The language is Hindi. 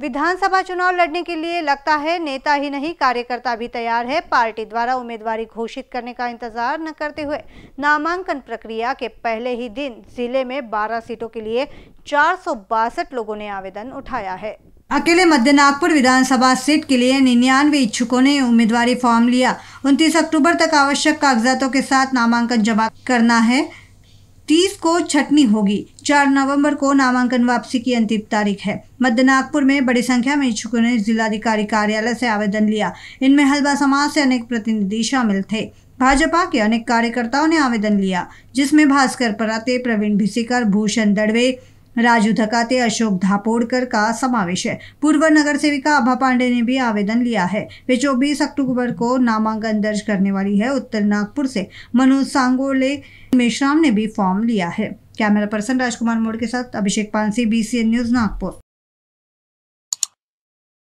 विधानसभा चुनाव लड़ने के लिए लगता है नेता ही नहीं कार्यकर्ता भी तैयार है पार्टी द्वारा उम्मीदवारी घोषित करने का इंतजार न करते हुए नामांकन प्रक्रिया के पहले ही दिन जिले में 12 सीटों के लिए चार लोगों ने आवेदन उठाया है अकेले मध्य नागपुर विधानसभा सीट के लिए निन्यानवे इच्छुकों ने उम्मीदवारी फॉर्म लिया उनतीस अक्टूबर तक आवश्यक कागजातों के साथ नामांकन जमा करना है तीस को छटनी होगी चार नवंबर को नामांकन वापसी की अंतिम तारीख है मध्य नागपुर में बड़ी संख्या में इच्छुकों ने जिलाधिकारी कार्यालय से आवेदन लिया इनमें हलवा समाज से अनेक प्रतिनिधि शामिल थे भाजपा के अनेक कार्यकर्ताओं ने आवेदन लिया जिसमें भास्कर पराते प्रवीण भिसीकर भूषण दड़वे राजू धकाते अशोक धापोड़कर का समावेश है पूर्व नगर सेविका आभा पांडे ने भी आवेदन लिया है वे चौबीस अक्टूबर को नामांकन दर्ज करने वाली है उत्तर नागपुर से मनोज सांगोले मेश्राम ने भी फॉर्म लिया है कैमरा पर्सन राजकुमार मोड़ के साथ अभिषेक पानसी बी न्यूज़ नागपुर